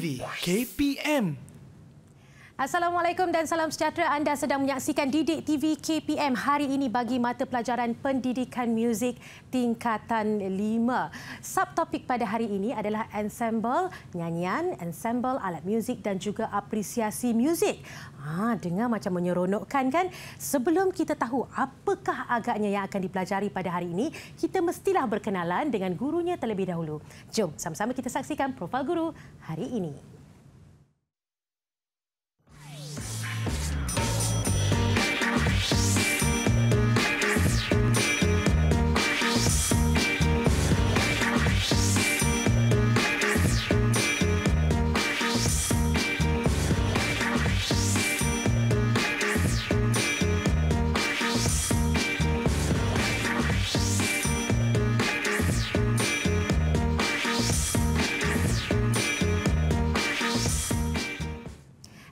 KPM. Assalamualaikum dan salam sejahtera. Anda sedang menyaksikan Didik TV KPM hari ini bagi mata pelajaran pendidikan muzik tingkatan 5. Subtopik pada hari ini adalah ensemble nyanyian, ensemble alat muzik dan juga apresiasi muzik. Ha, dengar macam menyeronokkan kan? Sebelum kita tahu apakah agaknya yang akan dipelajari pada hari ini, kita mestilah berkenalan dengan gurunya terlebih dahulu. Jom sama-sama kita saksikan profil guru hari ini.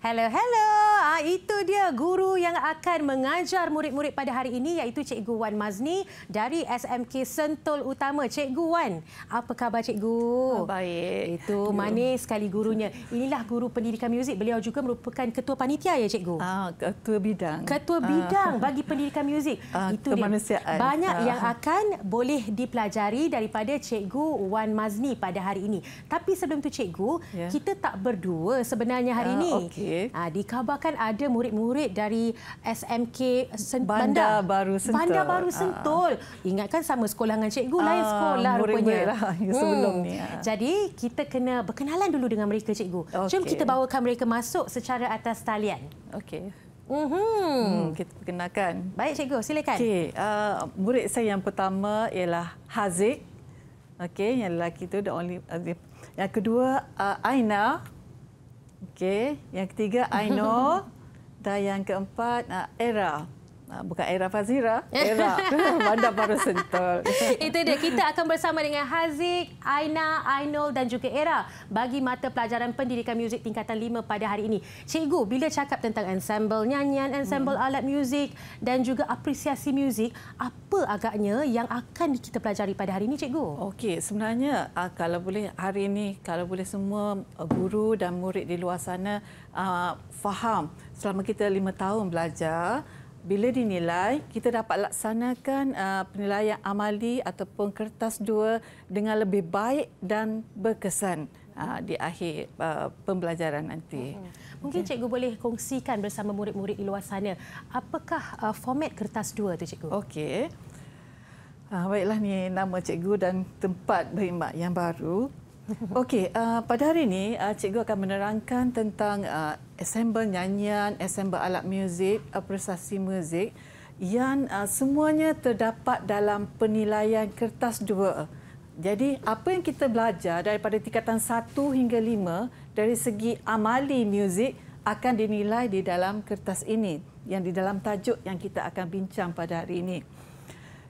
Hello, hello. itu dia guru yang akan mengajar murid-murid pada hari ini iaitu Cikgu Wan Mazni dari SMK Sentul Utama. Cikgu Wan, apa khabar Cikgu? Ah, baik. Itu manis ya. sekali gurunya. Inilah guru pendidikan muzik. Beliau juga merupakan ketua panitia ya Cikgu? Ah, ketua bidang. Ketua ah. bidang ah. bagi pendidikan muzik. Ah, itu dia. Banyak ah. yang akan boleh dipelajari daripada Cikgu Wan Mazni pada hari ini. Tapi sebelum tu Cikgu, ya. kita tak berdua sebenarnya hari ah, ini. Okay. Ah, dikabarkan ada murid-murid dari SMK Sen- Bandar, Bandar Baru Sentul. Bandar Baru ah, ah. Sentul. Uh, Ingatkan sama sekolah dengan cikgu, lain ah, sekolah rupanya. Lah, hmm. sebelum hmm. ni. Uh. Jadi kita kena berkenalan dulu dengan mereka cikgu. Okay. Jom kita bawakan mereka masuk secara atas talian. Okey. Mm-hmm. Hmm, kita perkenalkan. Baik cikgu, silakan. Okey, uh, murid saya yang pertama ialah Haziq. Okey, yang lelaki tu the only uh, yang kedua uh, Aina. Okey, yang ketiga I know dan yang keempat uh, era. Ah, bukan era Fazira, era Bandar Baru Sentul. Itu dia. Kita akan bersama dengan Haziq, Aina, Ainul dan juga Era bagi mata pelajaran pendidikan muzik tingkatan 5 pada hari ini. Cikgu, bila cakap tentang ensemble nyanyian, ensemble hmm. alat muzik dan juga apresiasi muzik, apa agaknya yang akan kita pelajari pada hari ini, Cikgu? Okey, sebenarnya ah, kalau boleh hari ini, kalau boleh semua ah, guru dan murid di luar sana faham selama kita lima tahun belajar, bila dinilai, kita dapat laksanakan uh, penilaian amali ataupun kertas dua dengan lebih baik dan berkesan uh, di akhir uh, pembelajaran nanti. Hmm. Mungkin ya. cikgu boleh kongsikan bersama murid-murid di luar sana, apakah uh, format kertas dua itu cikgu? Okey. Uh, baiklah ni nama cikgu dan tempat berkhidmat yang baru. Okey, uh, pada hari ini uh, cikgu akan menerangkan tentang uh, ensemble nyanyian, ensemble alat muzik, apresiasi uh, muzik yang uh, semuanya terdapat dalam penilaian kertas 2. Jadi, apa yang kita belajar daripada tingkatan 1 hingga 5 dari segi amali muzik akan dinilai di dalam kertas ini yang di dalam tajuk yang kita akan bincang pada hari ini.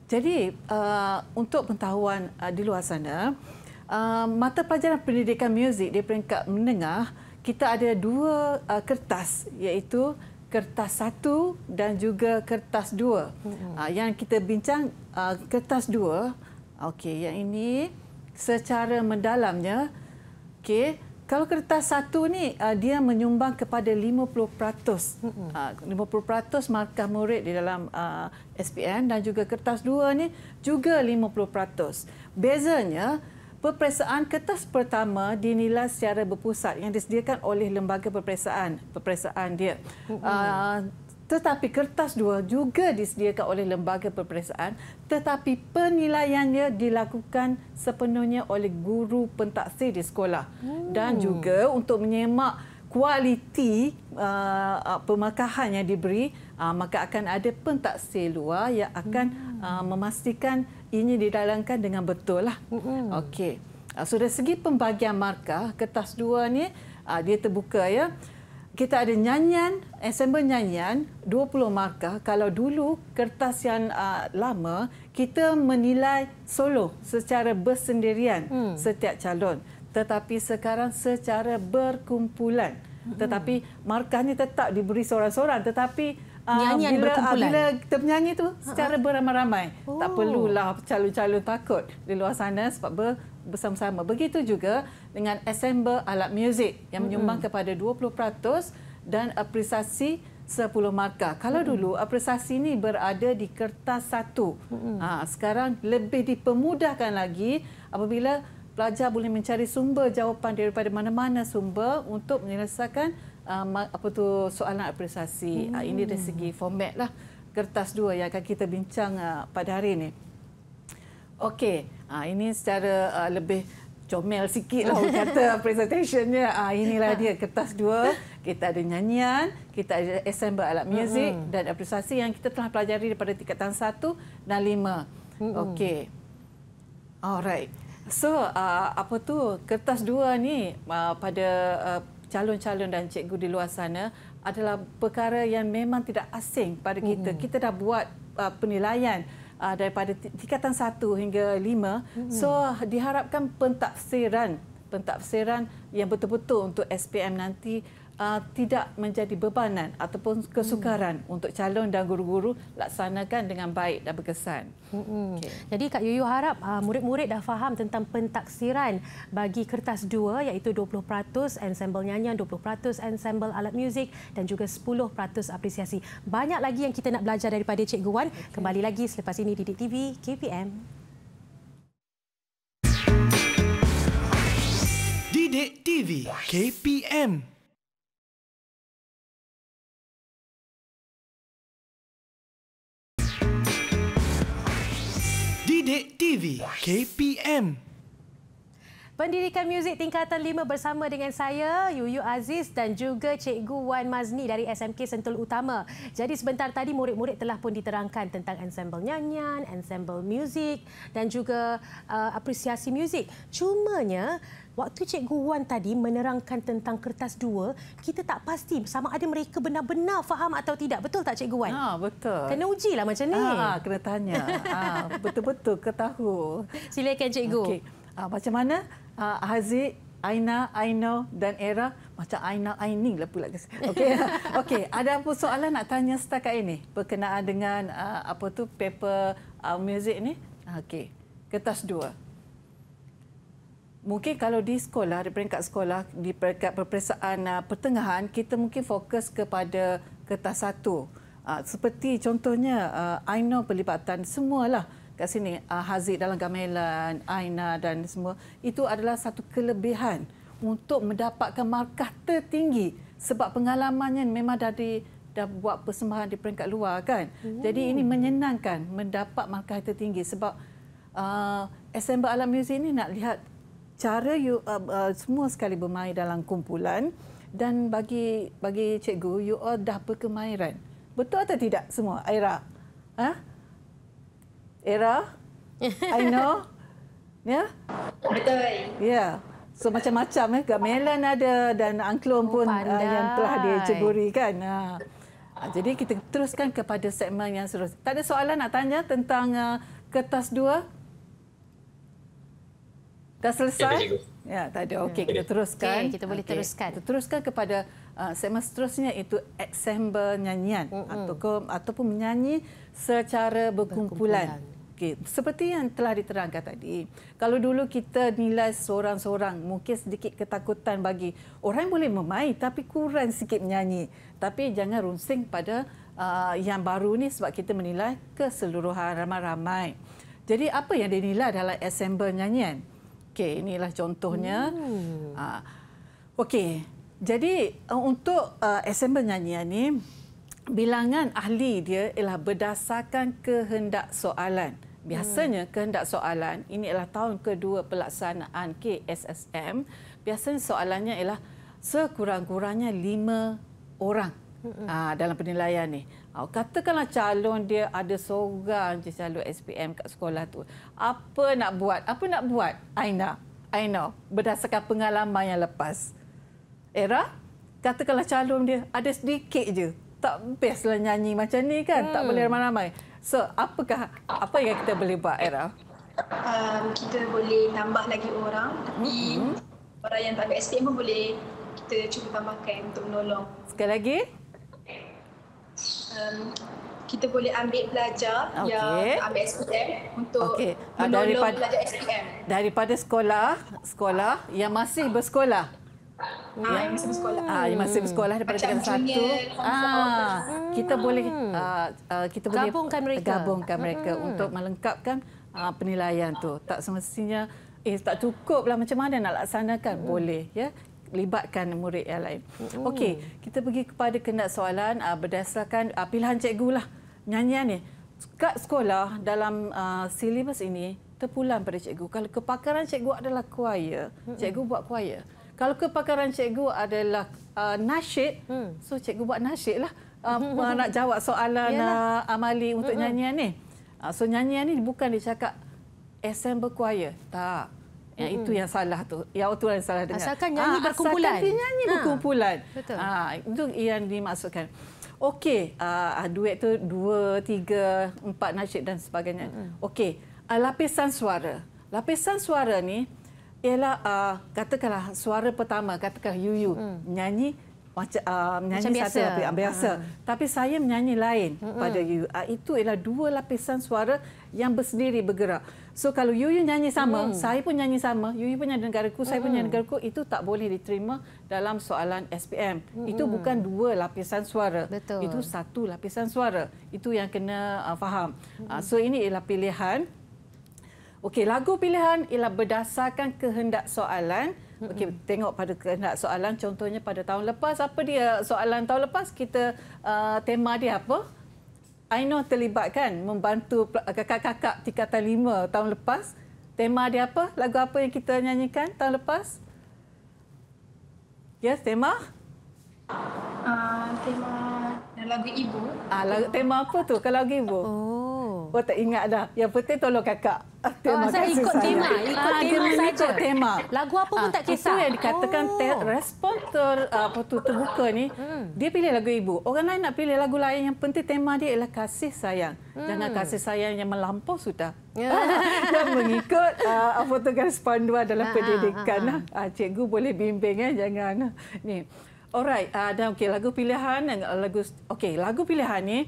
Jadi, uh, untuk pengetahuan uh, di luar sana, Ehm, mata pelajaran pendidikan muzik di peringkat menengah, kita ada dua uh, kertas iaitu kertas satu dan juga kertas dua. Uh, yang kita bincang uh, kertas dua, okay, yang ini secara mendalamnya, okay, kalau kertas satu ni uh, dia menyumbang kepada 50%. Uh, 50% markah murid di dalam uh, SPM dan juga kertas dua ni juga 50%. Bezanya Peperiksaan kertas pertama dinilai secara berpusat yang disediakan oleh lembaga peperiksaan. Peperiksaan dia. Uh, tetapi kertas dua juga disediakan oleh lembaga peperiksaan tetapi penilaiannya dilakukan sepenuhnya oleh guru pentaksi di sekolah. Hmm. Dan juga untuk menyemak kualiti uh, pemakahan yang diberi, uh, maka akan ada pentaksi luar yang akan hmm. uh, memastikan ini didalangkan dengan betul lah. Okey. Ah, so dari segi pembagian markah kertas dua ni ah, dia terbuka ya. Kita ada nyanyian, ensemble nyanyian, 20 markah. Kalau dulu kertas yang uh, lama, kita menilai solo secara bersendirian hmm. setiap calon. Tetapi sekarang secara berkumpulan. Hmm. Tetapi markahnya tetap diberi seorang-seorang. Tetapi Ah, nyanyian bila, ah, berkumpulan. Bila kita menyanyi tu secara beramai-ramai. Oh. Tak perlulah calon-calon takut di luar sana sebab ber, bersama-sama. Begitu juga dengan ensemble alat muzik yang menyumbang hmm. kepada 20% dan apresiasi 10 markah. Kalau hmm. dulu apresiasi ini berada di kertas satu. Hmm. Ha, sekarang lebih dipermudahkan lagi apabila pelajar boleh mencari sumber jawapan daripada mana-mana sumber untuk menyelesaikan uh, apa tu soalan apresiasi. Hmm. Uh, ini dari hmm. segi format lah kertas dua yang akan kita bincang uh, pada hari ini. Okey, uh, ini secara uh, lebih comel sikit lah kata presentationnya. Uh, inilah dia kertas dua. Kita ada nyanyian, kita ada assemble alat muzik hmm. dan apresiasi yang kita telah pelajari daripada tingkatan satu dan lima. Hmm. Okey. Alright. So, uh, apa tu kertas dua ni uh, pada uh, calon-calon dan cikgu di luar sana adalah perkara yang memang tidak asing pada kita. Mm. Kita dah buat uh, penilaian uh, daripada tingkatan 1 hingga 5. Mm. Mm-hmm. So diharapkan pentafsiran, pentafsiran yang betul-betul untuk SPM nanti uh, tidak menjadi bebanan ataupun kesukaran hmm. untuk calon dan guru-guru laksanakan dengan baik dan berkesan. Hmm. Okay. Jadi Kak Yuyu harap uh, murid-murid dah faham tentang pentaksiran bagi kertas dua, iaitu 20% ensemble nyanyian, 20% ensemble alat muzik dan juga 10% apresiasi. Banyak lagi yang kita nak belajar daripada Cikgu Wan. Okay. Kembali lagi selepas ini di TV KPM. Didik TV KPM Didik TV KPM pendidikan muzik tingkatan 5 bersama dengan saya Yuyu Aziz dan juga Cikgu Wan Mazni dari SMK Sentul Utama. Jadi sebentar tadi murid-murid telah pun diterangkan tentang ensemble nyanyian, ensemble muzik dan juga uh, apresiasi muzik. Cumanya Waktu Cikgu Wan tadi menerangkan tentang kertas dua, kita tak pasti sama ada mereka benar-benar faham atau tidak. Betul tak Cikgu Wan? Ha, betul. Kena uji lah macam ni. Ha, kena tanya. Ha, betul-betul ke tahu. Silakan Cikgu. Okay. Ha, macam mana? uh, Haziq, Aina, Aino dan Era macam Aina Aini lah pula. Okey. Okey, ada apa soalan nak tanya setakat ini berkenaan dengan uh, apa tu paper uh, music ni? Okey. Kertas dua. Mungkin kalau di sekolah, di peringkat sekolah, di peringkat peperiksaan uh, pertengahan, kita mungkin fokus kepada kertas satu. Uh, seperti contohnya, uh, I know pelibatan semualah kat sini uh, Haziq dalam gamelan, Aina dan semua itu adalah satu kelebihan untuk mendapatkan markah tertinggi sebab pengalamannya memang dah di dah buat persembahan di peringkat luar kan. Ooh. Hmm. Jadi ini menyenangkan mendapat markah tertinggi sebab uh, Assemble Alam Music ini nak lihat cara you uh, uh, semua sekali bermain dalam kumpulan dan bagi bagi cikgu you all dah berkemahiran. Betul atau tidak semua Aira? Ha? era I know ya yeah? betul ya yeah. so macam-macam eh gamelan ada dan angklung oh, pun uh, yang telah dia kan ha uh. jadi kita teruskan kepada segmen yang seterusnya tak ada soalan nak tanya tentang uh, kertas dua dah selesai ya, ya tak ada okey ya. kita teruskan okay, kita boleh teruskan kita teruskan kepada uh, segmen seterusnya itu ensemble nyanyian mm-hmm. ataupun ataupun menyanyi secara berkumpulan, berkumpulan. Okay. Seperti yang telah diterangkan tadi, kalau dulu kita nilai seorang-seorang, mungkin sedikit ketakutan bagi orang boleh memain tapi kurang sikit menyanyi. Tapi jangan runsing pada uh, yang baru ni sebab kita menilai keseluruhan ramai-ramai. Jadi apa yang dinilai dalam ensemble nyanyian? Okay, inilah contohnya. Uh, Okey, jadi uh, untuk uh, ensemble nyanyian ni, bilangan ahli dia ialah berdasarkan kehendak soalan. Biasanya kehendak soalan ini adalah tahun kedua pelaksanaan KSSM. Biasanya soalannya ialah sekurang-kurangnya lima orang aa, ah, dalam penilaian ni. Ah, katakanlah calon dia ada seorang je calon SPM kat sekolah tu. Apa nak buat? Apa nak buat? Aina, Aina, berdasarkan pengalaman yang lepas. Era, katakanlah calon dia ada sedikit je. Tak bestlah nyanyi macam ni kan? Hmm. Tak mm. boleh ramai-ramai. So, apakah apa yang kita boleh buat, Era? Um, kita boleh tambah lagi orang. Tapi mm-hmm. orang yang tak ada SPM pun boleh kita cuba tambahkan untuk menolong. Sekali lagi. Um, kita boleh ambil pelajar okay. yang ambil SPM untuk okay. menolong daripada, pelajar SPM. Daripada sekolah, sekolah yang masih bersekolah. Ah, yang masih bersekolah. Ah, masih bersekolah daripada tingkat satu. Ah, kita hmm. boleh ah, ah, kita boleh gabungkan mereka. Gabungkan mereka hmm. untuk melengkapkan ah, penilaian tu. Tak semestinya eh tak cukup lah macam mana nak laksanakan hmm. boleh ya libatkan murid yang lain. Hmm. Okey, kita pergi kepada kena soalan ah, berdasarkan ah, pilihan cikgu lah nyanyi ni. Kat sekolah dalam ah, silibus ini terpulang pada cikgu. Kalau kepakaran cikgu adalah choir, hmm. cikgu buat choir. Kalau kepakaran cikgu adalah uh, nasyid, hmm. so cikgu buat lah. Uh, nak jawab soalan uh, Amali untuk mm -mm. nyanyian ni. Uh, so nyanyian ni bukan dia cakap ensemble choir. Tak. Yang mm -hmm. itu yang salah tu. Yang tu yang salah dengar. Asalkan nyanyi ha, berkumpulan. Asalkan nyanyi ha. berkumpulan. Betul. Ah itu yang dimaksudkan. Okey, uh, duet tu dua, tiga, empat nasyid dan sebagainya. Mm -hmm. Okey, uh, lapisan suara. Lapisan suara ni, ialah uh, katakanlah suara pertama katakan you you hmm. nyanyi macam uh, menyanyi macam satu lapis, ah, biasa uh. tapi saya menyanyi lain Mm-mm. Hmm. pada you uh, ah, itu ialah dua lapisan suara yang bersendiri bergerak so kalau you you nyanyi sama mm. saya pun nyanyi sama you you punya negaraku mm. saya punya hmm. negaraku itu tak boleh diterima dalam soalan SPM Mm-mm. itu hmm. bukan dua lapisan suara Betul. itu satu lapisan suara itu yang kena uh, faham uh, so ini ialah pilihan Okey, lagu pilihan ialah berdasarkan kehendak soalan. Okey, tengok pada kehendak soalan. Contohnya pada tahun lepas apa dia soalan tahun lepas kita uh, tema dia apa? Aino terlibat kan membantu uh, kakak-kakak tingkatan lima tahun lepas. Tema dia apa? Lagu apa yang kita nyanyikan tahun lepas? Yes, tema? Uh, tema lagu ibu. Ah, lagu, tema apa tu? Kalau lagu ibu? Oh. Oh, tak ingat dah. Yang penting tolong kakak. Ah, ah, Terima oh, kasih ikut saya. Ah, tema. Ikut ah, tema saja. Ikut tema. Lagu apa pun tak kisah. Itu yang dikatakan oh. respon ter, apa tu, terbuka ni, hmm. dia pilih lagu ibu. Orang lain nak pilih lagu lain. Yang penting tema dia ialah kasih sayang. Hmm. Jangan kasih sayang yang melampau sudah. Yeah. dan mengikut uh, apa tu kan sepanduan dalam pendidikan. Ah, ah, ah. cikgu boleh bimbing. Eh. Jangan. Ni. Alright, uh, okay, lagu pilihan, lagu okay, lagu pilihan ni,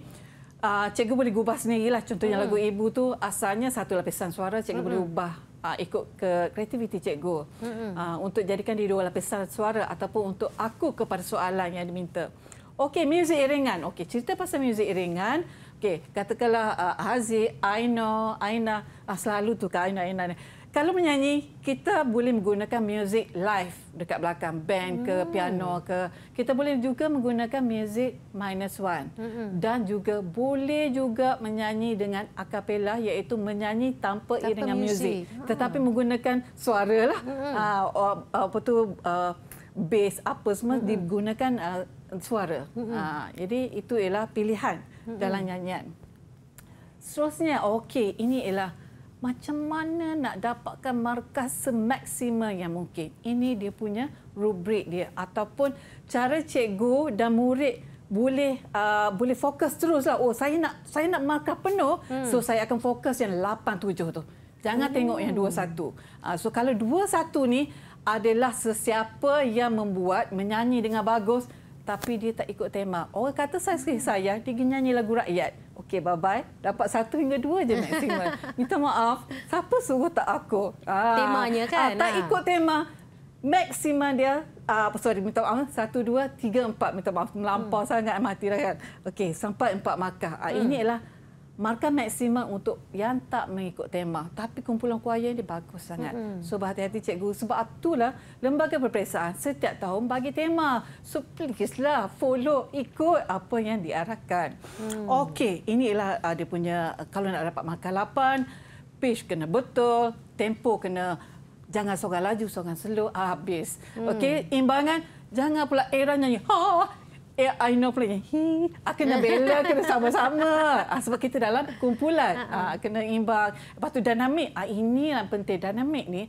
uh, cikgu boleh gubah sendirilah contohnya hmm. lagu ibu tu asalnya satu lapisan suara cikgu hmm. boleh ubah uh, ikut ke kreativiti cikgu hmm. uh, untuk jadikan di dua lapisan suara ataupun untuk aku kepada soalan yang diminta okey muzik ringan. okey cerita pasal muzik ringan. okey katakanlah uh, Haziz Aino Aina uh, selalu tu Aina Aina ni kalau menyanyi kita boleh menggunakan music live dekat belakang band ke hmm. piano ke kita boleh juga menggunakan music minus one hmm. dan juga boleh juga menyanyi dengan akapela iaitu menyanyi tanpa, tanpa iringan music hmm. tetapi menggunakan suara lah hmm. uh, apa tu uh, bass apa semua hmm. digunakan uh, suara hmm. uh, jadi itu ialah pilihan hmm. dalam nyanyian seterusnya okey ini ialah macam mana nak dapatkan markah semaksimal yang mungkin. Ini dia punya rubrik dia ataupun cara cikgu dan murid boleh uh, boleh fokus teruslah. Oh, saya nak saya nak markah penuh, hmm. so saya akan fokus yang 87 tu. Jangan hmm. tengok yang 21. Uh, so kalau 21 ni adalah sesiapa yang membuat menyanyi dengan bagus tapi dia tak ikut tema. Orang kata saya sekali saya dia nyanyi lagu rakyat. Okey, bye-bye. Dapat satu hingga dua je maksimal. Minta maaf, siapa suruh tak aku? Ah, Temanya kan? Ah, tak ah. ikut tema. Maksimal dia, ah, sorry, minta maaf. Ah, satu, dua, tiga, empat. Minta maaf, melampau hmm. sangat mati dah kan. Okey, sampai empat markah. Ah, hmm. Ini adalah markah maksimum untuk yang tak mengikut tema tapi kumpulan kuaya ini bagus sangat. Mm-hmm. So berhati-hati cikgu sebab itulah lembaga peperiksaan setiap tahun bagi tema. So please lah follow ikut apa yang diarahkan. Mm. Okey, inilah uh, dia punya uh, kalau nak dapat markah 8, pace kena betul, tempo kena jangan seorang laju, seorang slow habis. Mm. Okey, imbangan jangan pula era nyanyi ha eh, I know pula he ah, kena bela kena sama-sama ah, sebab kita dalam kumpulan ha, ha. ah, kena imbang lepas tu dinamik ah, ini yang penting dinamik ni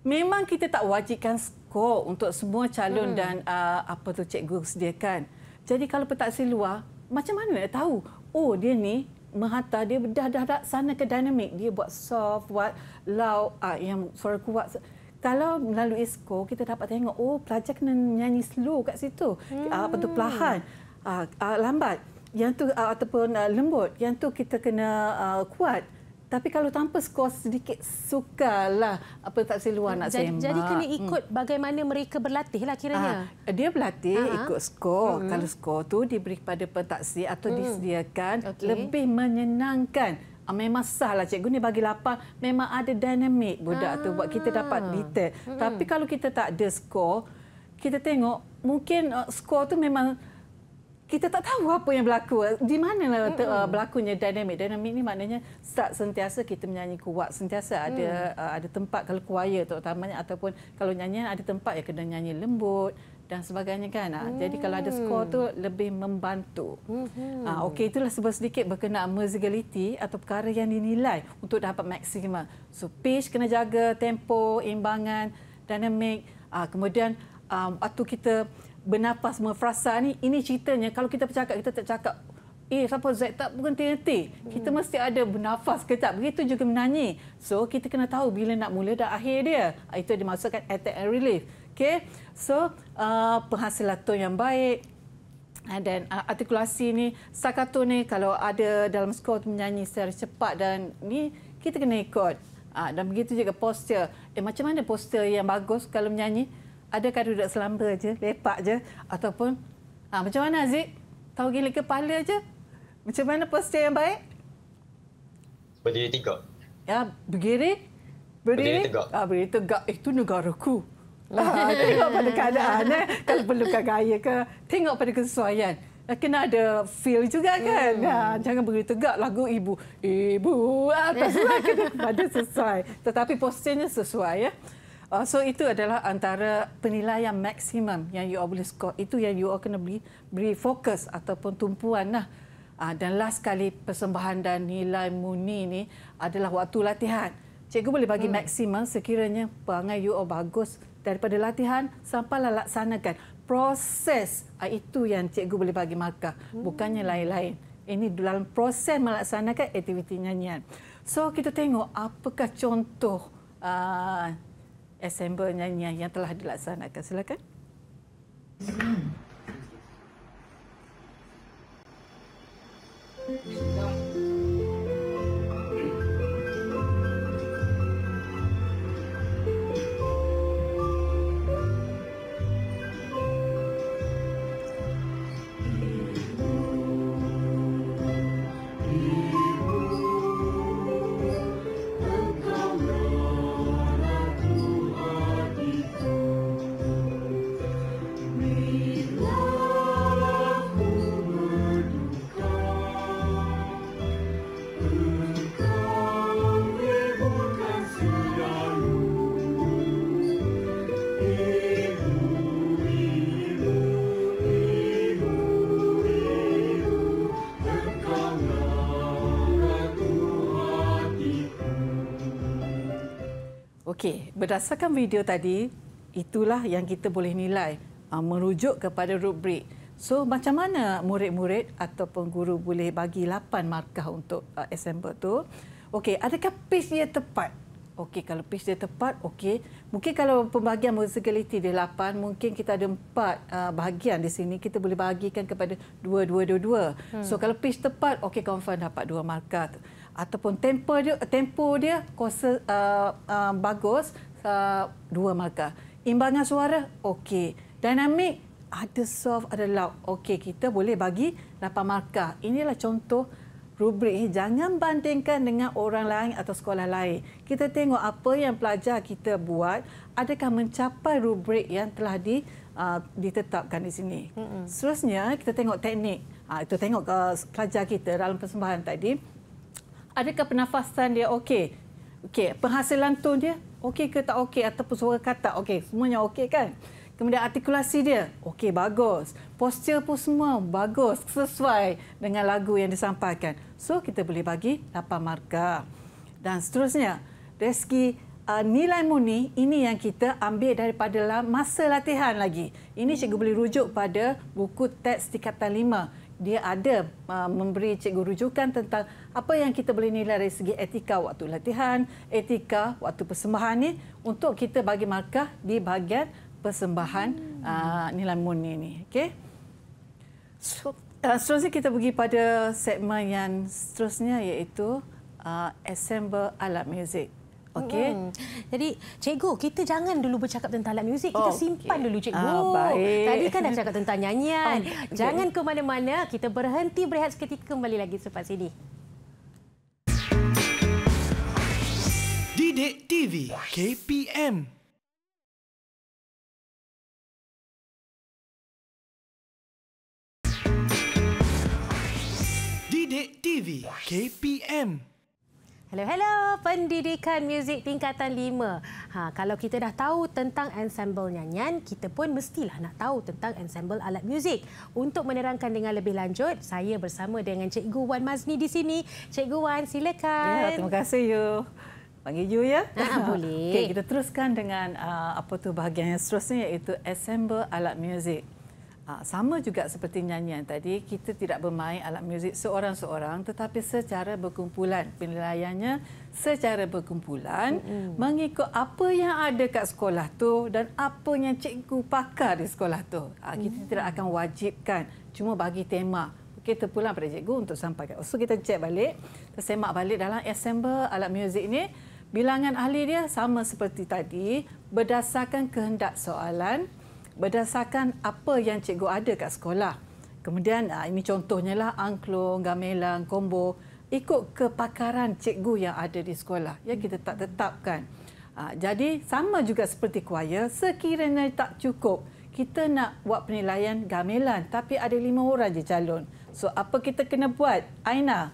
memang kita tak wajibkan skor untuk semua calon hmm. dan ah, apa tu cikgu sediakan jadi kalau petaksi luar macam mana nak tahu oh dia ni menghantar dia dah dah, dah sana ke dinamik dia buat soft buat loud ah, yang suara kuat kalau melalui esko kita dapat tengok oh pelajar kena nyanyi slow kat situ hmm. apa tu hmm. perlahan uh, uh, lambat yang tu uh, ataupun uh, lembut yang tu kita kena uh, kuat tapi kalau tanpa skor sedikit sukalah apa tak seluar nak jadi, sembah. Jadi kena hmm. ikut hmm. bagaimana mereka berlatih lah kiranya. Aa, dia berlatih Aa. ikut skor. Hmm. Kalau skor tu diberi kepada pentaksi atau hmm. disediakan okay. lebih menyenangkan. Ah, memang sah lah cikgu ni bagi lapan memang ada dinamik budak ah. tu buat kita dapat detail ah. mm -hmm. tapi kalau kita tak ada skor kita tengok mungkin uh, skor tu memang kita tak tahu apa yang berlaku uh, di mana mm -hmm. uh, uh berlakunya dinamik dinamik ni maknanya start sentiasa kita menyanyi kuat sentiasa mm. ada uh, ada tempat kalau choir terutamanya ataupun kalau nyanyian ada tempat yang kena nyanyi lembut dan sebagainya kan. Hmm. Jadi kalau ada hmm. skor tu lebih membantu. Hmm. Ha, Okey itulah sebab sedikit berkenaan musicality atau perkara yang dinilai untuk dapat maksimum. So pitch kena jaga, tempo, imbangan, dynamic. Ha, kemudian um, waktu kita bernafas merasa ni ini ceritanya kalau kita bercakap kita tak cakap eh siapa Z tak berhenti henti kita hmm. mesti ada bernafas ke tak begitu juga menanyi so kita kena tahu bila nak mula dan akhir dia itu dimaksudkan attack and relief Okay, So, uh, penghasilan yang baik ah, dan uh, artikulasi ni sakato ni kalau ada dalam skor menyanyi secara cepat dan ni kita kena ikut. Uh, dan begitu juga poster. Eh macam mana poster yang bagus kalau menyanyi? Adakah duduk selamba aje, lepak aje ataupun uh, macam mana Aziz? Tahu gila kepala aje? Macam mana poster yang baik? Berdiri tegak. Ya, berdiri. Berdiri, berdiri tegak. Ah, berdiri tegak. Itu eh, negaraku. Lah, tengok pada keadaan eh kalau perlukan gaya ke tengok pada kesesuaian eh, kena ada feel juga kan hmm. ha, jangan begitu tegak lagu ibu ibu atas lah kena pada sesuai tetapi posternya sesuai ya Uh, so itu adalah antara penilaian maksimum yang you all boleh score. Itu yang you all kena beri, beri fokus ataupun tumpuan lah. Uh, dan last kali persembahan dan nilai muni ini adalah waktu latihan. Cikgu boleh bagi hmm. maksimum sekiranya perangai you all bagus, daripada latihan sampai laksanakan proses ah, itu yang cikgu boleh bagi markah bukannya hmm. lain-lain ini dalam proses melaksanakan aktiviti nyanyian so kita tengok apakah contoh uh, ah, ensemble nyanyian yang telah dilaksanakan silakan hmm. berdasarkan video tadi, itulah yang kita boleh nilai uh, merujuk kepada rubrik. So macam mana murid-murid ataupun guru boleh bagi 8 markah untuk uh, assemble tu? Okey, adakah pace dia tepat? Okey, kalau pace dia tepat, okey. Mungkin kalau pembahagian musicality dia 8, mungkin kita ada 4 uh, ah, bahagian di sini kita boleh bahagikan kepada 2 2 2 2. Hmm. So kalau pace tepat, okey confirm dapat 2 markah tu ataupun tempo dia tempo dia kuasa uh, uh, bagus Uh, dua markah. Imbangan suara, okey. Dinamik, ada soft, ada loud. Okey, kita boleh bagi 8 markah. Inilah contoh rubrik. Jangan bandingkan dengan orang lain atau sekolah lain. Kita tengok apa yang pelajar kita buat, adakah mencapai rubrik yang telah di uh, ditetapkan di sini. Mm-mm. Seterusnya, kita tengok teknik. Ha, itu tengok uh, pelajar kita dalam persembahan tadi. Adakah pernafasan dia okey? Okey, penghasilan tone dia okey ke tak okey ataupun suara kata okey semuanya okey kan kemudian artikulasi dia okey bagus postur pun semua bagus sesuai dengan lagu yang disampaikan so kita boleh bagi 8 marka dan seterusnya reski uh, nilai muni ini yang kita ambil daripada masa latihan lagi ini cikgu boleh rujuk pada buku teks tingkatan dia ada uh, memberi cikgu rujukan tentang apa yang kita boleh nilai dari segi etika waktu latihan, etika waktu persembahan ni untuk kita bagi markah di bahagian persembahan hmm. uh, nilai murni ni. Okay? So, uh, seterusnya kita pergi pada segmen yang seterusnya iaitu uh, assemble alat muzik. Okey. Hmm. Jadi cikgu, kita jangan dulu bercakap tentang live music. Kita oh, simpan okay. dulu cikgu. Ah, Tadi kan dah cakap tentang nyanyian. Oh, jangan okay. ke mana-mana. Kita berhenti berehat seketika kembali lagi selepas ini. Didik TV KPM. Didik TV KPM. Hello, hello. Pendidikan muzik tingkatan lima. Ha, kalau kita dah tahu tentang ensembel nyanyian, kita pun mestilah nak tahu tentang ensembel alat muzik. Untuk menerangkan dengan lebih lanjut, saya bersama dengan Cikgu Wan Mazni di sini. Cikgu Wan, silakan. Ya, terima kasih, Yu. Panggil Yu, ya? Ha, ha boleh. Okay, kita teruskan dengan uh, apa tu bahagian yang seterusnya, iaitu ensembel alat muzik. Ha, sama juga seperti nyanyian tadi, kita tidak bermain alat muzik seorang-seorang tetapi secara berkumpulan. Penilaiannya secara berkumpulan mm-hmm. mengikut apa yang ada kat sekolah tu dan apa yang cikgu pakar di sekolah tu. Ha, kita mm-hmm. tidak akan wajibkan cuma bagi tema. Kita pulang pada cikgu untuk sampaikan. So kita cek balik, tersemak balik dalam ensemble alat muzik ini. Bilangan ahli dia sama seperti tadi berdasarkan kehendak soalan berdasarkan apa yang cikgu ada kat sekolah. Kemudian ah, ini contohnya lah angklung, gamelan, kombo ikut kepakaran cikgu yang ada di sekolah Ya kita tak tetapkan. Ah, jadi sama juga seperti kuaya, sekiranya tak cukup kita nak buat penilaian gamelan tapi ada lima orang je calon. So apa kita kena buat? Aina,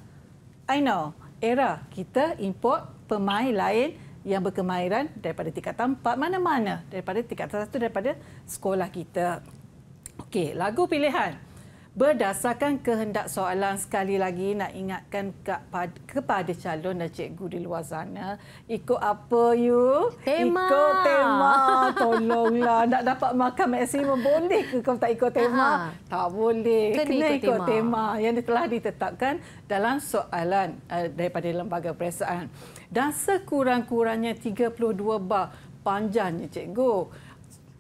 Aina, era kita import pemain lain yang berkemahiran daripada tingkat tempat mana-mana daripada tingkat satu daripada sekolah kita. Okey, lagu pilihan. Berdasarkan kehendak soalan sekali lagi nak ingatkan kepada calon dan cikgu di luar sana ikut apa you tema. ikut tema tolonglah nak dapat makan maksimum boleh ke kau tak ikut tema Aha. tak boleh kena, kena ikut, ikut tema. tema yang telah ditetapkan dalam soalan eh, daripada lembaga perasaan dan sekurang-kurangnya 32 bar panjangnya cikgu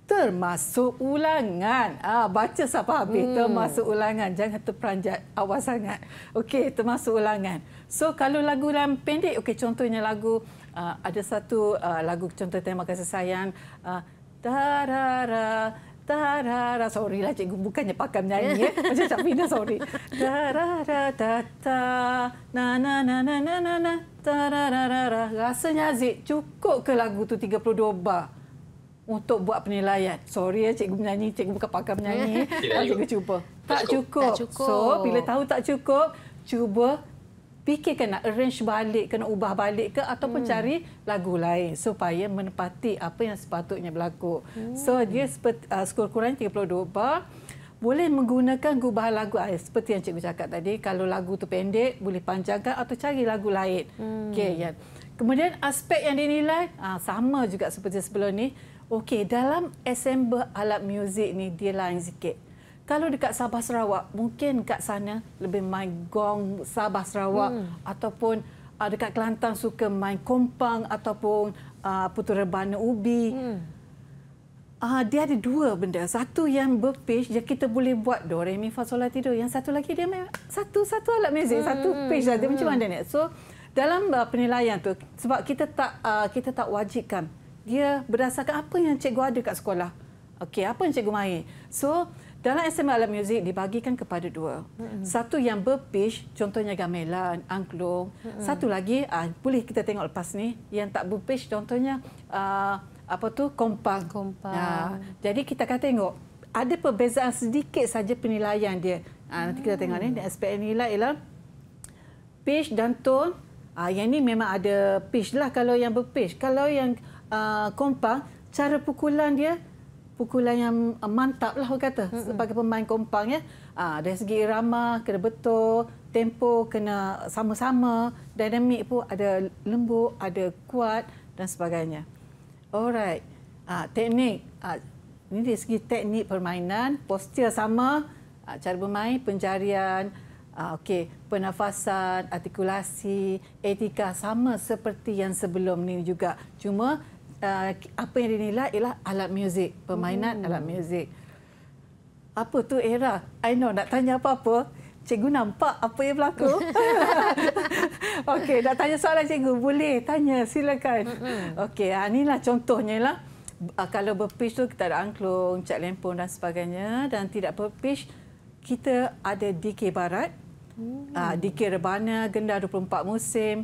termasuk ulangan. Ah baca sampai habis hmm. termasuk ulangan. Jangan terperanjat awal sangat. Okey, termasuk ulangan. So kalau lagu yang pendek, okey contohnya lagu uh, ada satu uh, lagu contoh tema kasih sayang uh, da da Tarara, sorry lah cikgu, bukannya pakar menyanyi eh. Macam Cak Fina, sorry. Tarara, ta, ta, na, na, na, na, na, na, na, tarara, Rasanya Aziz, cukup ke lagu tu 32 bar? Untuk buat penilaian. Sorry ya cikgu menyanyi, cikgu bukan pakar menyanyi. Eh. Tak cikgu Tak cukup. tak cukup. So, bila tahu tak cukup, cuba fikirkan nak arrange balik, kena ubah balik ke ataupun hmm. cari lagu lain supaya menepati apa yang sepatutnya berlaku. Hmm. So dia seperti uh, sekurang-kurangnya 32 bar boleh menggunakan gubahan lagu air ah, seperti yang cikgu cakap tadi kalau lagu tu pendek boleh panjangkan atau cari lagu lain hmm. okey ya kemudian aspek yang dinilai ah, sama juga seperti sebelum ni okey dalam ensemble alat muzik ni dia lain sikit kalau dekat Sabah Sarawak mungkin kat sana lebih main gong Sabah Sarawak hmm. ataupun uh, dekat Kelantan suka main kompang ataupun uh, putu rebana ubi hmm. Uh, dia ada dua benda. Satu yang berpage yang kita boleh buat do re mi fa Yang satu lagi dia main satu satu alat muzik, hmm. satu page hmm, lah. Dia hmm. macam hmm. mana So dalam uh, penilaian tu sebab kita tak uh, kita tak wajibkan. Dia berdasarkan apa yang cikgu ada kat sekolah. Okey, apa yang cikgu main. So dalam SM Alam Music dibagikan kepada dua. Satu yang berpish, contohnya gamelan, angklung. Satu lagi, uh, boleh kita tengok lepas ni yang tak berpish contohnya uh, apa tu kompang. Kompang. Uh, jadi kita akan tengok ada perbezaan sedikit saja penilaian dia. Uh, nanti kita tengok ni, mm. aspek nilai ialah pish dan tone. Ah yang ni memang ada pitch lah kalau yang berpish. Kalau yang uh, kompang, cara pukulan dia pukulan yang uh, mantap lah orang kata mm-hmm. sebagai pemain kompang ya. Uh, dari segi irama kena betul, tempo kena sama-sama, dinamik pun ada lembut, ada kuat dan sebagainya. Alright. Uh, teknik uh, ini dari segi teknik permainan, postur sama, uh, cara bermain, penjarian, uh, okey, penafasan, artikulasi, etika sama seperti yang sebelum ni juga. Cuma uh, apa yang dinilai ialah alat muzik, permainan hmm. alat muzik. Apa tu era? I know nak tanya apa-apa. Cikgu nampak apa yang berlaku? Okey, nak tanya soalan cikgu? Boleh, tanya. Silakan. Okey, ha, ah, inilah contohnya. Lah. Ah, kalau berpitch tu kita ada angklung, cat lempung dan sebagainya. Dan tidak berpitch, kita ada DK Barat. Hmm. Ah, DK Rebana, Gendar 24 Musim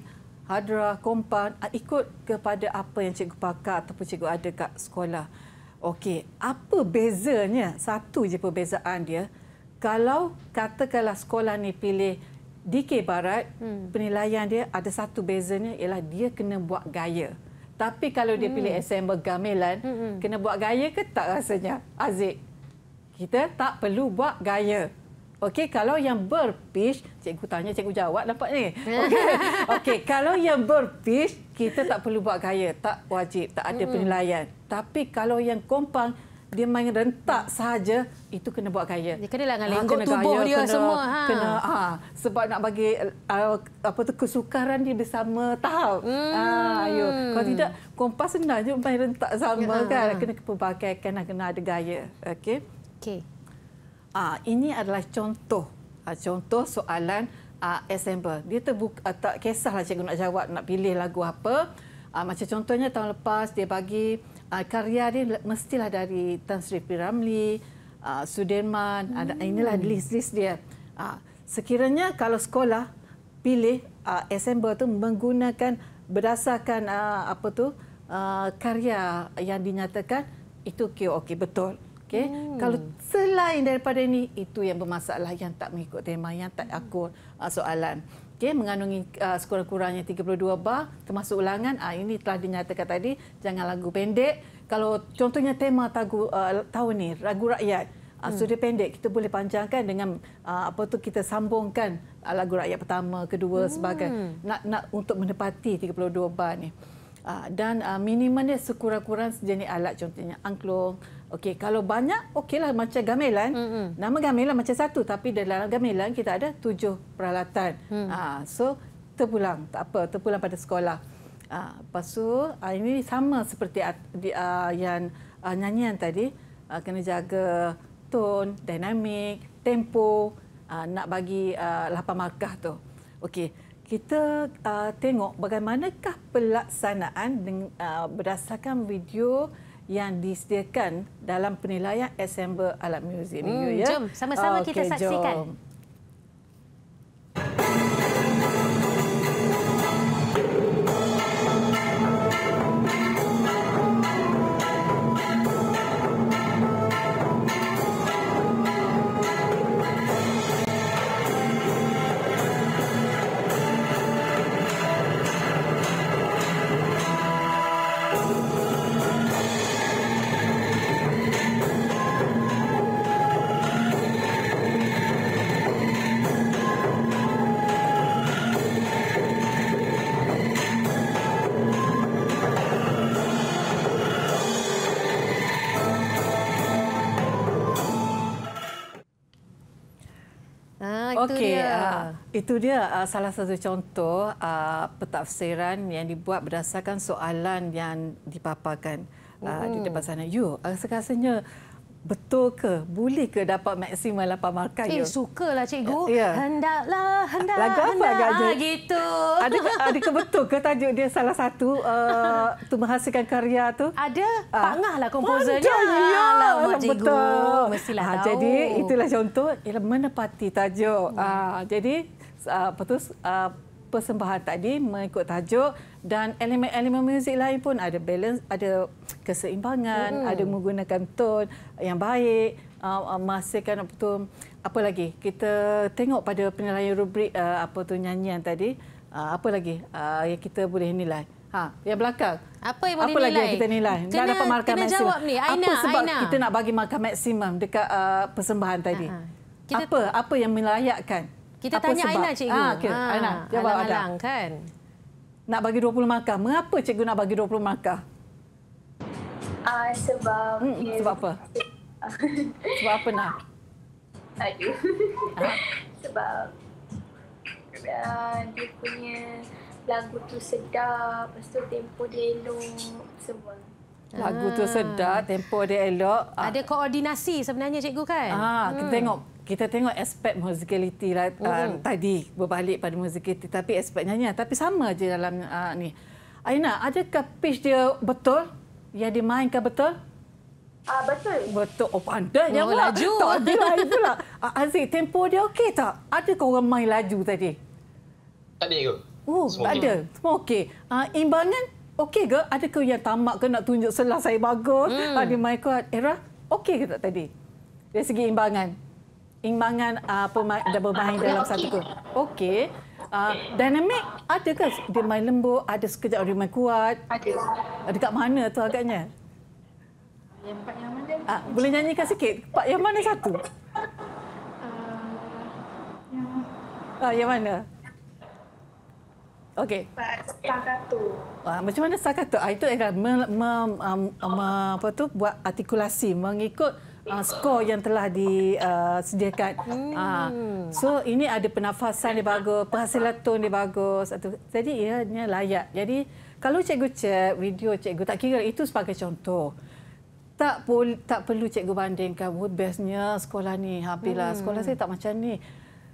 hadrah, kompan, ah, ikut kepada apa yang cikgu pakar ataupun cikgu ada kat sekolah. Okey, apa bezanya? Satu je perbezaan dia. Kalau katakanlah sekolah ni pilih DK Barat, hmm. penilaian dia ada satu bezanya ialah dia kena buat gaya. Tapi kalau dia pilih hmm. SM Bergamelan, hmm. kena buat gaya ke tak rasanya? Aziz, kita tak perlu buat gaya. Okey, kalau yang berpis, cikgu tanya, cikgu jawab dapat ni. Okey, okey, kalau yang berpis kita tak perlu buat gaya. Tak wajib, tak ada penilaian. Mm -hmm. Tapi kalau yang kompang, dia main rentak saja, itu kena buat gaya. Dia kena lah dengan ah, lengkok ha, tubuh gaya, dia kena, semua. Ha. Kena, ha, sebab nak bagi uh, apa tu, kesukaran dia bersama tahap. Mm. Ha, ayo. Kalau tidak, kompas senang je main rentak sama. Ya, kan? Ha. Kena kepelbagaikan, kena ada gaya. Okey. Okay. Uh, ini adalah contoh uh, contoh soalan uh, assemble. Dia terbuka, tak kisahlah cikgu nak jawab, nak pilih lagu apa. Uh, macam contohnya tahun lepas dia bagi uh, karya dia mestilah dari Tan Sri Piramli, uh, Sudirman. Hmm. Uh, inilah list-list dia. Uh, sekiranya kalau sekolah pilih uh, assemble tu menggunakan berdasarkan uh, apa tu uh, karya yang dinyatakan itu okey okay, betul. Okay, Hmm. Kalau selain daripada ini, itu yang bermasalah yang tak mengikut tema yang tak hmm. akur uh, soalan. Okay, mengandungi uh, sekurang-kurangnya 32 bar termasuk ulangan. Ah uh, ini telah dinyatakan tadi, jangan lagu pendek. Kalau contohnya tema tagu, uh, tahun ni lagu rakyat ah, Hmm. Sudah pendek, kita boleh panjangkan dengan uh, apa tu kita sambungkan uh, lagu rakyat pertama, kedua hmm. sebagainya. Nak, nak untuk menepati 32 bar ni. Uh, dan uh, minimumnya sekurang kurangnya sejenis alat contohnya angklung, Okey, kalau banyak, okeylah macam gamelan. Mm -hmm. Nama gamelan macam satu tapi dalam gamelan kita ada tujuh peralatan. Mm. Ha, so, terpulang. Tak apa, terpulang pada sekolah. Ha, lepas tu, ha, ini sama seperti uh, yang uh, nyanyian tadi. Uh, kena jaga tone, dinamik, tempo. Uh, nak bagi lapan uh, markah tu. Okey, kita uh, tengok bagaimanakah pelaksanaan dengan, uh, berdasarkan video yang disediakan dalam penilaian Assemble Alam Muzik hmm, ini. Ya. Jom, sama-sama okay, kita saksikan. Jom. Okey, ah, itu dia, uh, ah, itu dia uh, salah satu contoh uh, ah, pentafsiran yang dibuat berdasarkan soalan yang dipaparkan uh, hmm. di depan sana. You, uh, sekasanya... rasanya betul ke boleh ke dapat maksimal 8 markah ya? Eh oh, sukalah cikgu. Ya, ya. Hendaklah, hendak. Lagu apa hendak, agaknya? Ah, gitu. Ada ada betul ke tajuk dia salah satu uh, tu menghasilkan karya tu? Ada. Ah. Pangahlah komposernya. Ya, lah, betul. Mestilah ah, tahu. Jadi itulah contoh elemen eh, party tajuk. Hmm. Ah, jadi uh, apa tu uh, persembahan tadi mengikut tajuk dan elemen-elemen muzik lain pun ada balance, ada keseimbangan, hmm. ada menggunakan tone yang baik, uh, uh masihkan apa tu apa lagi? Kita tengok pada penilaian rubrik uh, apa tu nyanyian tadi, uh, apa lagi uh, yang kita boleh nilai? Ha, yang belakang. Apa yang boleh apa nilai? Apa lagi yang kita nilai? Kena, Dah dapat markah kena maksimum. ni. Aina, apa sebab Aina. kita nak bagi markah maksimum dekat uh, persembahan tadi? Uh-huh. apa apa yang melayakkan? Kita apa tanya sebab? Aina cikgu. Ah, okay. ha, ah, Aina, jawab ada. kan? Nak bagi 20 markah. Mengapa cikgu nak bagi 20 markah? Ah, sebab... Hmm, yes. Sebab apa? sebab apa nak? Aduh. Ha? sebab... Ah, dia punya lagu tu sedap, lepas tu tempo dia elok, semua. Lagu tu sedap, tempo dia elok. Ada koordinasi sebenarnya cikgu kan? Ah, kita hmm. tengok kita tengok aspek musicality lah, uh, uh. tadi berbalik pada musicality tapi aspek nyanyian lah. tapi sama aja dalam uh, ni. Aina, adakah pitch dia betul? Yang dimainkan betul? Ah uh, betul. Betul. Oh pandai yang oh, laju. Tak lah. pula. Uh, Aziz, tempo dia okey tak? Ada kau orang main laju tadi? Tak ada ke? Oh, Semua ada. Semua okey. Uh, imbangan okey ke? Ada ke yang tamak ke nak tunjuk selah saya bagus? Hmm. uh, main kau. Era, okey ke tak tadi? Dari segi imbangan imbangan uh, ah, pemain double main dalam satu gol. Okey. Uh, dynamic ada ke dia main lembut, ada sekejap dia main kuat? Ada. Ah, dekat mana tu agaknya? Yang part yang mana? Uh, boleh nyanyikan sikit. Part yang mana satu? Uh, yang... Uh, yang mana? Okey. Sakato. Uh, macam mana sakato? Uh, itu adalah mem me, me, um, me, apa tu buat artikulasi mengikut uh, skor yang telah disediakan. Ah, uh, hmm. uh, so ini ada penafasan dia bagus, penghasilan tone dia bagus. Jadi ia ya, layak. Jadi kalau cikgu cek video cikgu tak kira itu sebagai contoh. Tak, pul- tak perlu cikgu bandingkan oh, bestnya sekolah ni habislah hmm. sekolah saya tak macam ni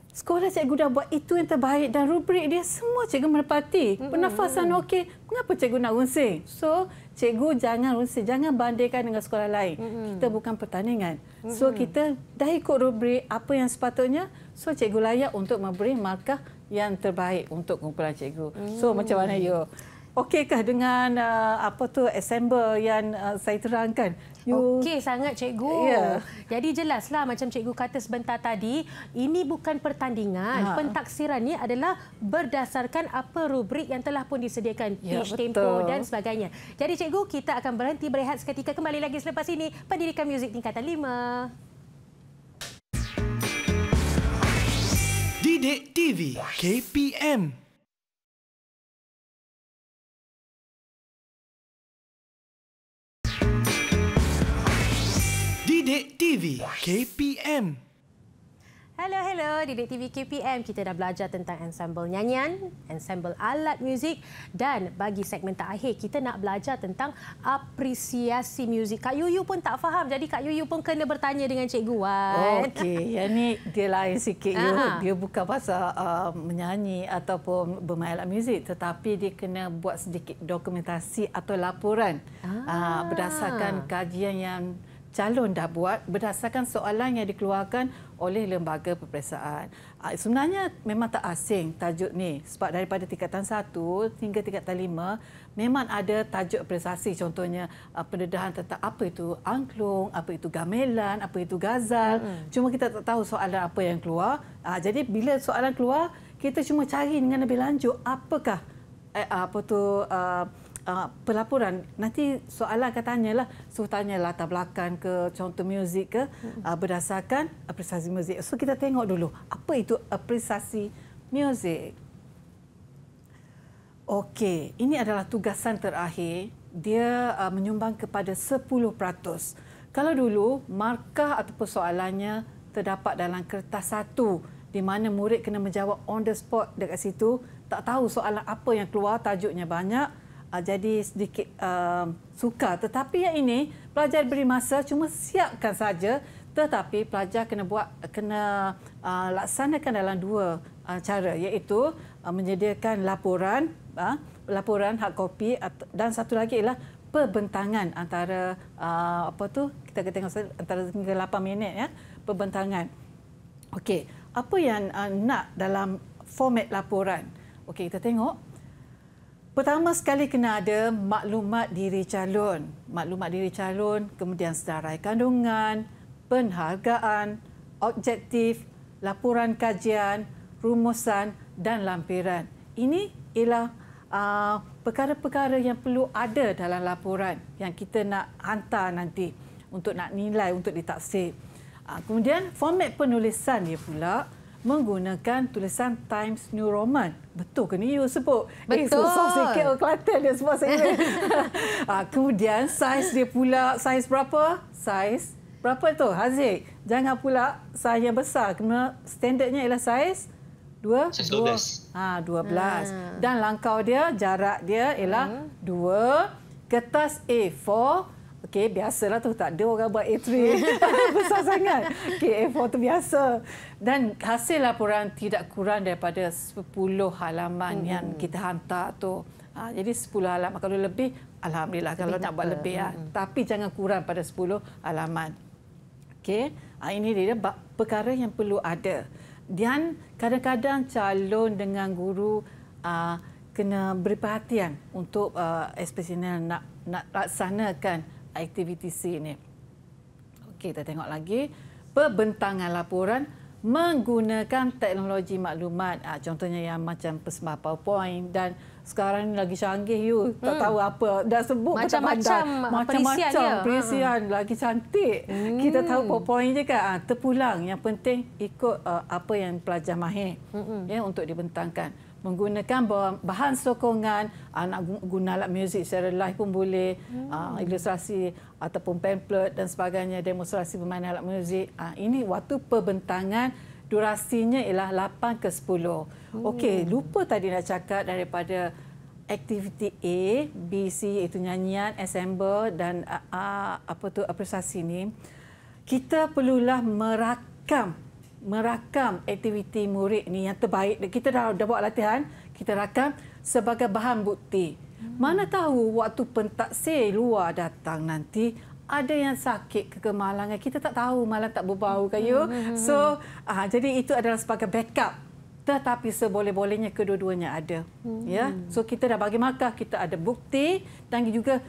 sekolah cikgu dah buat itu yang terbaik dan rubrik dia semua cikgu menepati. Hmm. Pernafasan okey. Mengapa cikgu nak runsing? So, cikgu jangan rusi, jangan bandingkan dengan sekolah lain. Mm-hmm. Kita bukan pertandingan. So mm-hmm. kita dah ikut rubrik apa yang sepatutnya, so cikgu layak untuk memberi markah yang terbaik untuk kumpulan cikgu. Mm-hmm. So mm. macam mana you? Okeykah dengan uh, apa tu assemble yang uh, saya terangkan? you okey sangat cikgu yeah. jadi jelaslah macam cikgu kata sebentar tadi ini bukan pertandingan ha. pentaksiran ni adalah berdasarkan apa rubrik yang telah pun disediakan ya, pitch tempo dan sebagainya jadi cikgu kita akan berhenti berehat seketika kembali lagi selepas ini pendidikan muzik tingkatan lima. Didik TV KPM Didik TV KPM. Hello, hello. Didik TV KPM. Kita dah belajar tentang ensemble nyanyian, ensemble alat muzik dan bagi segmen terakhir, kita nak belajar tentang apresiasi muzik. Kak Yuyu pun tak faham. Jadi Kak Yuyu pun kena bertanya dengan Cikgu Wan. Oh, okey, yang ni dia lain sikit. Yu. Ah. Dia bukan pasal uh, menyanyi ataupun bermain alat muzik. Tetapi dia kena buat sedikit dokumentasi atau laporan ah. uh, berdasarkan kajian yang calon dah buat berdasarkan soalan yang dikeluarkan oleh lembaga peperiksaan. Ah, sebenarnya memang tak asing tajuk ni sebab daripada tingkatan 1 hingga tingkatan 5 memang ada tajuk prestasi contohnya ah, pendedahan tentang apa itu angklung, apa itu gamelan, apa itu gazal. Hmm. Cuma kita tak tahu soalan apa yang keluar. Ah, jadi bila soalan keluar, kita cuma cari dengan lebih lanjut apakah eh, apa tu uh, pelaporan nanti soalan akan tanyalah so tanya latar belakang ke contoh muzik ke uh, berdasarkan apresiasi muzik so kita tengok dulu apa itu apresiasi muzik okey ini adalah tugasan terakhir dia uh, menyumbang kepada 10% kalau dulu markah atau persoalannya terdapat dalam kertas satu di mana murid kena menjawab on the spot dekat situ tak tahu soalan apa yang keluar tajuknya banyak uh, jadi sedikit uh, sukar. Tetapi yang ini pelajar beri masa cuma siapkan saja tetapi pelajar kena buat kena uh, laksanakan dalam dua uh, cara iaitu uh, menyediakan laporan uh, laporan hak kopi uh, dan satu lagi ialah perbentangan antara uh, apa tu kita kena tengok antara hingga 8 minit ya perbentangan okey apa yang uh, nak dalam format laporan okey kita tengok Pertama sekali kena ada maklumat diri calon. Maklumat diri calon, kemudian sedarai kandungan, penhargaan, objektif, laporan kajian, rumusan dan lampiran. Ini ialah uh, perkara-perkara yang perlu ada dalam laporan yang kita nak hantar nanti untuk nak nilai, untuk ditaksir. Uh, kemudian format penulisan dia pula, menggunakan tulisan Times New Roman. Betul ke ni you sebut? Eh, Betul. Eh, susah sikit Kelantan dia sebut saya. Ah, ha, kemudian saiz dia pula saiz berapa? Saiz berapa tu Haziq? Jangan pula saiz yang besar Kena standardnya ialah saiz Dua? Saiz 12. Dua, ha, 12. Hmm. Dan langkau dia, jarak dia ialah hmm. dua. Kertas A4. Okey, biasalah tu. Tak ada orang buat A3. Besar sangat. Okey, A4 tu biasa dan hasil laporan tidak kurang daripada 10 halaman hmm. yang kita hantar tu. Ha, jadi 10 halaman kalau lebih alhamdulillah lebih kalau nak buat lebih ya. Hmm. Tapi jangan kurang pada 10 halaman. Okey. Ha, ini dia perkara yang perlu ada. Dan kadang-kadang calon dengan guru uh, kena berperhatian untuk uh, especially nak nak laksanakan aktiviti C ini. Okey, kita tengok lagi pembentangan laporan menggunakan teknologi maklumat ha, contohnya yang macam persembah powerpoint dan sekarang ni lagi canggih you hmm. tak tahu apa dah sebut macam macam macam macam perisian ha. lagi cantik hmm. kita tahu hmm. powerpoint je kan ha, terpulang yang penting ikut uh, apa yang pelajar mahir hmm. ya untuk dibentangkan menggunakan bahan sokongan anak guna alat muzik secara live pun boleh hmm. uh, ilustrasi ataupun pamphlet dan sebagainya demonstrasi bermain alat muzik uh, ini waktu perbentangan durasinya ialah 8 ke 10 hmm. okey lupa tadi nak cakap daripada aktiviti A B C iaitu nyanyian ensemble dan uh, apa tu apresiasi ni kita perlulah merakam merakam aktiviti murid ni yang terbaik kita dah dah buat latihan kita rakam sebagai bahan bukti hmm. mana tahu waktu pentaksir luar datang nanti ada yang sakit ke kemalangan kita tak tahu malam tak berbau kan you ya. hmm. so ah jadi itu adalah sebagai backup tetapi seboleh-bolehnya kedua-duanya ada hmm. ya so kita dah bagi markah kita ada bukti dan juga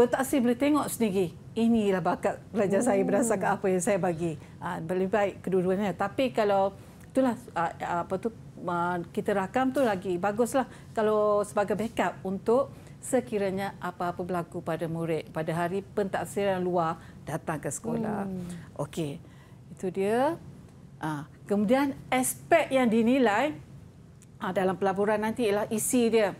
pentaksir boleh tengok sendiri inilah bakat belajar hmm. saya berdasarkan apa yang saya bagi. Uh, lebih baik kedua-duanya. Tapi kalau itulah ah, ah, apa tu kita rakam tu lagi baguslah kalau sebagai backup untuk sekiranya apa-apa berlaku pada murid pada hari pentaksiran luar datang ke sekolah. Hmm. Okey. Itu dia. Uh, kemudian aspek yang dinilai uh, dalam pelaburan nanti ialah isi dia.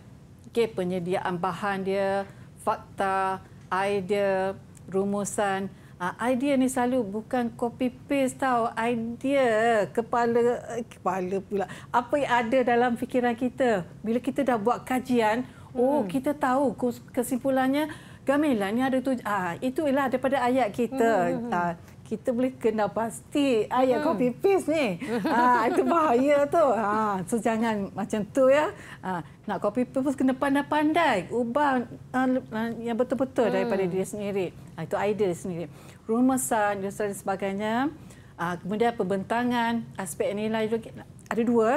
Okey, penyediaan bahan dia, fakta, idea rumusan uh, idea ni selalu bukan copy paste tau idea kepala eh, kepala pula apa yang ada dalam fikiran kita bila kita dah buat kajian oh, hmm. oh kita tahu kesimpulannya gamelan ni ada tu ah itu itulah daripada ayat kita hmm. uh, kita boleh kena pasti ayat hmm. copy paste ni. Ha, itu bahaya tu. Ha, so jangan macam tu ya. Ha, nak copy paste kena pandai-pandai. Ubah ha, yang betul-betul hmm. daripada dia sendiri. Ha, itu idea dia sendiri. Rumah sah, dan sebagainya. Ha, kemudian pembentangan aspek nilai lagi. Ada dua.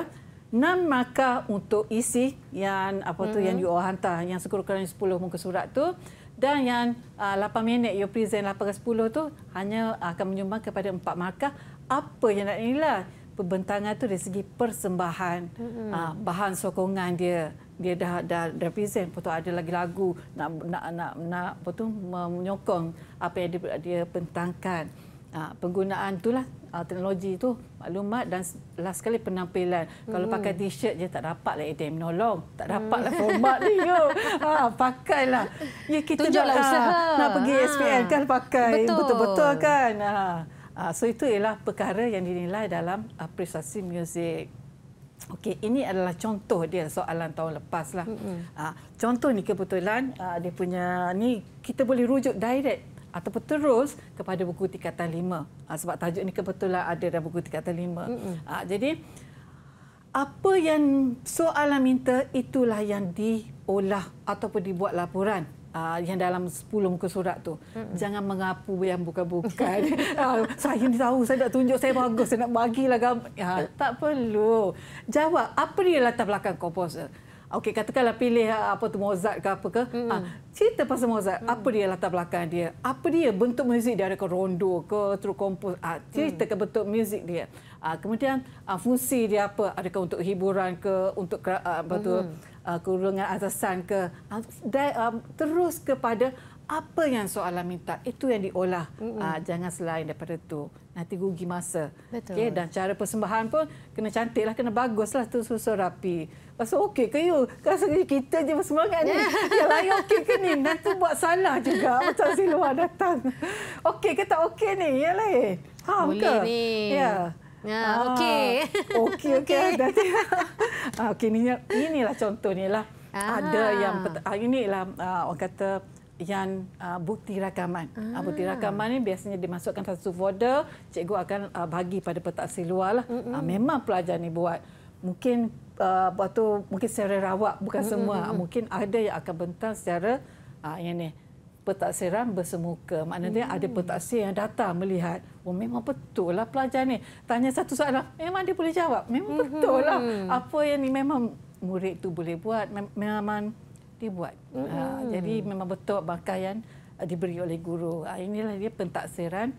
Enam markah untuk isi yang apa tu hmm. yang you hantar. Yang sekurang-kurangnya 10 muka surat tu dan yang uh, ah, 8 minit you present 8 ke 10 tu hanya akan menyumbang kepada empat markah apa yang nak inilah pembentangan tu dari segi persembahan mm-hmm. uh, bahan sokongan dia dia dah dah, dah present foto ada lagi lagu nak nak nak nak betul menyokong apa yang dia, dia pentangkan uh, penggunaan itulah uh, teknologi itu maklumat dan last sekali penampilan. Hmm. Kalau pakai hmm. t-shirt je tak dapatlah ATM nolong, tak dapatlah hmm. Lah format ni yo. Ha ah, pakailah. Ya kita Tunjuklah lah usaha. nak pergi ha. SPL kan pakai betul-betul kan. Ha. Uh, so itu ialah perkara yang dinilai dalam apresiasi muzik. Okey, ini adalah contoh dia soalan tahun lepas lah. Mm-hmm. contoh ni kebetulan ha, dia punya ni kita boleh rujuk direct ataupun terus kepada buku tingkatan 5 ah, sebab tajuk ini kebetulan ada dalam buku tingkatan 5 mm-hmm. Ah, jadi apa yang soalan minta itulah yang diolah ataupun dibuat laporan ah, yang dalam 10 muka surat tu mm-hmm. jangan mengapu yang bukan-bukan saya ni tahu saya nak tunjuk saya bagus saya nak bagilah gambar uh, eh. tak perlu jawab apa dia latar belakang komposer Okey, katakanlah pilih ah, apa tu Mozart ke apa ke. Mm-hmm. Ha, cerita pasal Mozart, mm. apa dia latar belakang dia? Apa dia bentuk muzik dia ada ke rondo ke true compose? Ha, ah, cerita mm. ke bentuk muzik dia. Ha, kemudian ha, fungsi dia apa? Adakah untuk hiburan ke untuk ha, betul mm-hmm. uh, kurungan atasan ke? Ha, dan, um, terus kepada apa yang soalan minta itu yang diolah mm-hmm. uh, jangan selain daripada itu nanti rugi masa. Betul. Okay, dan cara persembahan pun kena cantiklah, kena baguslah tu susu rapi. Pasal okey ke you? Kasa kita je bersemangat ni. Yang lain ya, okey ke ni? Nanti buat salah juga macam si luar datang. Okey ke tak okey ni? Yang lain? Ha, Boleh ni. Ya. Yeah. Ya, ah, okey. Okey, okey. Okay. Ah, okay, ni inilah contohnya lah. lah. Ah. Ada yang, inilah orang kata yang uh, bukti rakaman. Hmm. Uh, bukti rakaman ini biasanya dimasukkan satu folder, cikgu akan uh, bagi pada pentaksi luar. Lah. Hmm. Uh, memang pelajar ni buat. Mungkin uh, waktu mungkin secara rawak, bukan hmm. semua. Hmm. Mungkin ada yang akan bentang secara uh, yang ini, pentaksiran bersemuka. Maknanya hmm. ada pentaksir yang datang melihat, oh memang betul lah pelajar ni. Tanya satu soalan, memang dia boleh jawab. Memang hmm. betul lah. Apa yang ni memang murid tu boleh buat. Memang dibuat. Mm. Ha, jadi memang betul bakaian uh, ah, diberi oleh guru. Ha, inilah dia pentaksiran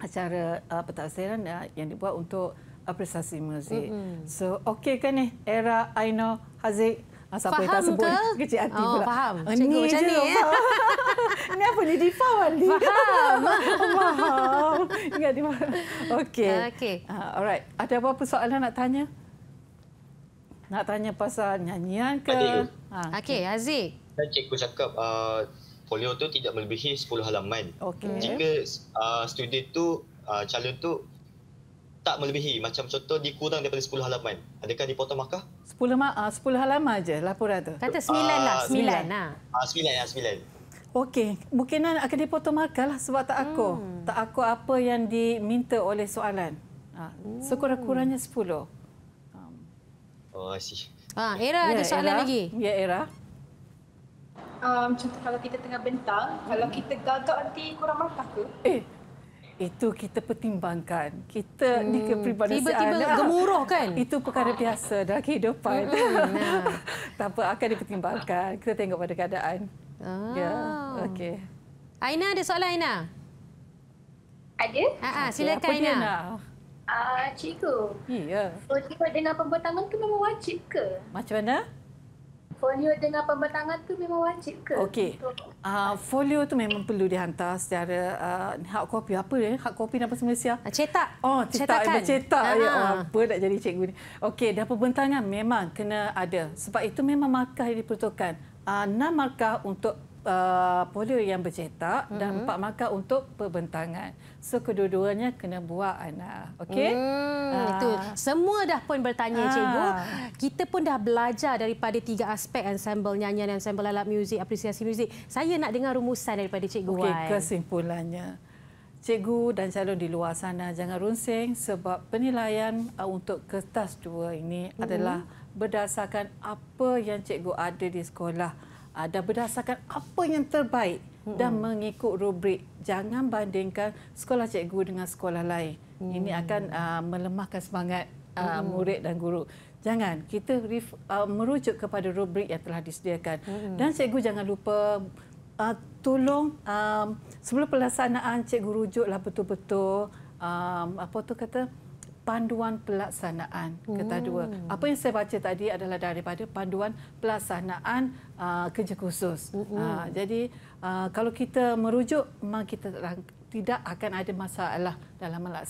acara uh, pentaksiran uh, yang dibuat untuk apresiasi muzik. Mm. So okey kan ni era Aino Haziq Asal faham sebut kecil hati oh, pula. Faham. Cikgu ni macam ni. Ya? ni apa ni? Diva Wali. Faham. faham. Ingat Diva. Okey. Okay. Uh, alright. Ada apa-apa soalan nak tanya? Nak tanya pasal nyanyian ke? Adil. Ha. Okey, Aziz. Dan cikgu cakap uh, folio tu tidak melebihi 10 halaman. Okay. Jika uh, student tu uh, calon tu tak melebihi macam contoh dikurang daripada 10 halaman. Adakah dipotong markah? 10 ma ah, uh, 10 halaman aje laporan tu. Kata 9 lah, 9 lah. Ah 9 lah, 9. ya, 9. Okey, mungkin akan dipotong markah lah sebab tak aku. Hmm. Tak aku apa yang diminta oleh soalan. Ha, sekurang-kurangnya 10. Um. Oh, I Ha, era ya, ada soalan era. lagi. Ya, era. Um, contoh kalau kita tengah bentang, hmm. kalau kita gagal nanti kurang markah ke? Eh, itu kita pertimbangkan. Kita hmm. di kepribadian Tiba-tiba gemuruh kan? Itu perkara biasa dalam kehidupan. Hmm. Nah. tak apa, akan dipertimbangkan. Kita tengok pada keadaan. Oh. Ya, okay. Aina ada soalan Aina? Ada? Ha, silakan okay, Aina. Dia nak? Ah, uh, cikgu. Ya. Yeah. Folio dengan pembentangan tu memang wajib ke? Macam mana? Folio dengan pembentangan tu memang wajib ke? Okey. Ah, uh, folio tu memang perlu dihantar secara uh, hard copy apa ya? Eh? Hard copy apa semua siap? Ah, cetak. Oh, cetak. Cetak. Cetak. Ya, oh, apa nak jadi cikgu ni? Okey, dah pembentangan memang kena ada. Sebab itu memang markah yang diperlukan. Uh, 6 markah untuk uh, polio yang bercetak mm-hmm. dan empat markah untuk perbentangan. So kedua-duanya kena buat anak. Okey? Hmm, itu. Ah. Semua dah pun bertanya Aa. Ah. cikgu. Kita pun dah belajar daripada tiga aspek ensemble nyanyian, ensemble alat muzik, apresiasi muzik. Saya nak dengar rumusan daripada cikgu. Okey, kesimpulannya. Cikgu dan calon di luar sana jangan runsing sebab penilaian uh, untuk kertas dua ini mm-hmm. adalah berdasarkan apa yang cikgu ada di sekolah. Ah, dan berdasarkan apa yang terbaik dan mengikut rubrik jangan bandingkan sekolah cikgu dengan sekolah lain hmm. ini mm. akan uh, melemahkan semangat uh, hmm. murid dan guru jangan kita uh, merujuk kepada rubrik yang telah disediakan hmm. dan cikgu jangan lupa uh, tolong um, sebelum pelaksanaan cikgu rujuklah betul-betul um, apa tu kata panduan pelaksanaan kata dua. Hmm. Apa yang saya baca tadi adalah daripada panduan pelaksanaan uh, kerja khusus. Hmm. Uh, jadi uh, kalau kita merujuk memang kita tidak akan ada masalah dalam melaksanakan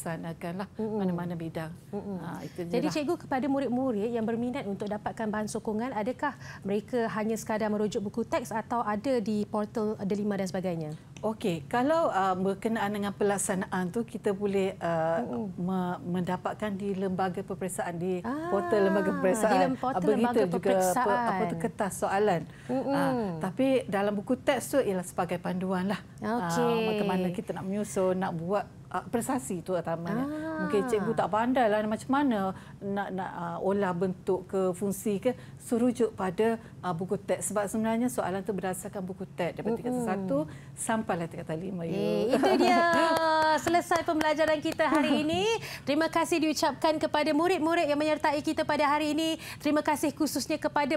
melaksanakanlah mana-mana bidang. Ha, itu Jadi lah. cikgu kepada murid-murid yang berminat untuk dapatkan bahan sokongan, adakah mereka hanya sekadar merujuk buku teks atau ada di portal Delima dan sebagainya? Okey, kalau uh, berkenaan dengan pelaksanaan tu kita boleh uh, me mendapatkan di lembaga peperiksaan di ah, portal lembaga peperiksaan ah, begitu juga apa, apa tu kertas soalan. Uh, tapi dalam buku teks tu ialah sebagai panduanlah. Okey, uh, ah, macam mana kita nak menyusun, nak buat uh, prestasi tu utamanya. Lah ah. Mungkin cikgu tak pandai lah macam mana nak nak uh, olah bentuk ke fungsi ke serujuk pada uh, buku teks sebab sebenarnya soalan tu berdasarkan buku teks daripada tingkat uh -uh. 1 sampai lah tingkat lima. Ya. eh, Itu dia selesai pembelajaran kita hari ini. Terima kasih diucapkan kepada murid-murid yang menyertai kita pada hari ini. Terima kasih khususnya kepada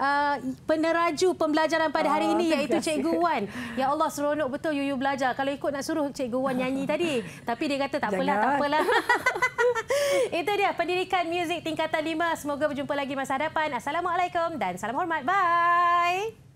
uh, peneraju pembelajaran pada hari ini oh, iaitu kasih. cikgu Wan. Ya Allah seronok betul you you belajar. Kalau ikut nak suruh cikgu Wan nyanyi tadi. Tapi dia kata tak apalah, tak apalah. Itu dia pendidikan muzik tingkatan 5. Semoga berjumpa lagi masa hadapan. Assalamualaikum dan salam hormat. Bye.